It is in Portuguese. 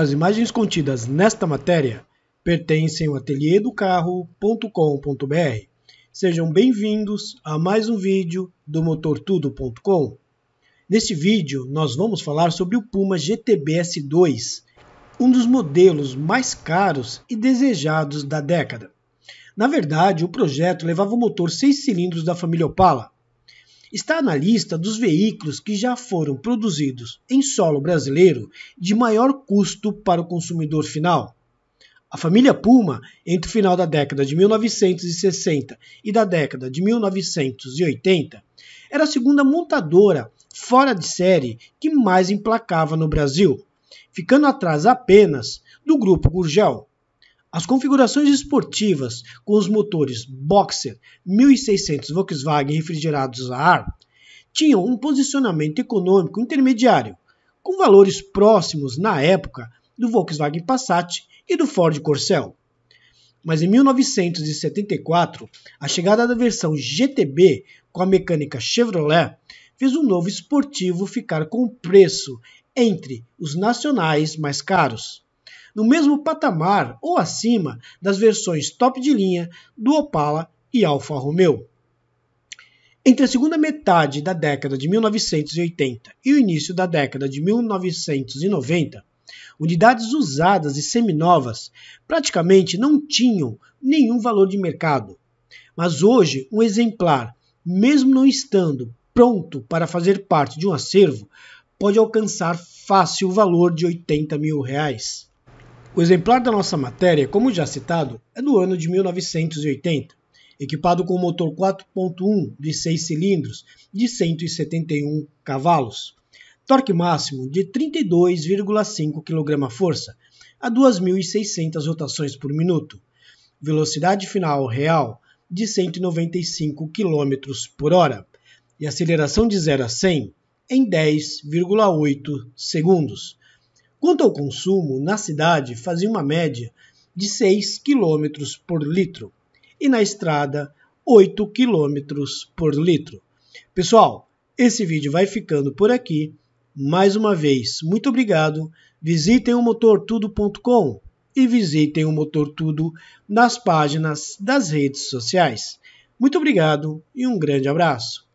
As imagens contidas nesta matéria pertencem ao ateliêdocarro.com.br. Sejam bem-vindos a mais um vídeo do motortudo.com. Neste vídeo, nós vamos falar sobre o Puma GTBS 2, um dos modelos mais caros e desejados da década. Na verdade, o projeto levava o motor 6 cilindros da família Opala, está na lista dos veículos que já foram produzidos em solo brasileiro de maior custo para o consumidor final. A família Puma, entre o final da década de 1960 e da década de 1980, era a segunda montadora fora de série que mais emplacava no Brasil, ficando atrás apenas do grupo Gurgel, as configurações esportivas com os motores Boxer 1600 Volkswagen refrigerados a ar tinham um posicionamento econômico intermediário, com valores próximos na época do Volkswagen Passat e do Ford Corcel. Mas em 1974, a chegada da versão GTB com a mecânica Chevrolet fez o um novo esportivo ficar com preço entre os nacionais mais caros no mesmo patamar ou acima das versões top de linha do Opala e Alfa Romeo. Entre a segunda metade da década de 1980 e o início da década de 1990, unidades usadas e seminovas praticamente não tinham nenhum valor de mercado. Mas hoje, um exemplar, mesmo não estando pronto para fazer parte de um acervo, pode alcançar fácil o valor de 80 mil reais. O exemplar da nossa matéria, como já citado, é do ano de 1980, equipado com motor 4.1 de 6 cilindros de 171 cavalos, torque máximo de 32,5 kgf a 2.600 rotações por minuto, velocidade final real de 195 km por hora e aceleração de 0 a 100 em 10,8 segundos. Quanto ao consumo, na cidade fazia uma média de 6 km por litro e na estrada 8 km por litro. Pessoal, esse vídeo vai ficando por aqui. Mais uma vez, muito obrigado. Visitem o motortudo.com e visitem o MotorTudo nas páginas das redes sociais. Muito obrigado e um grande abraço.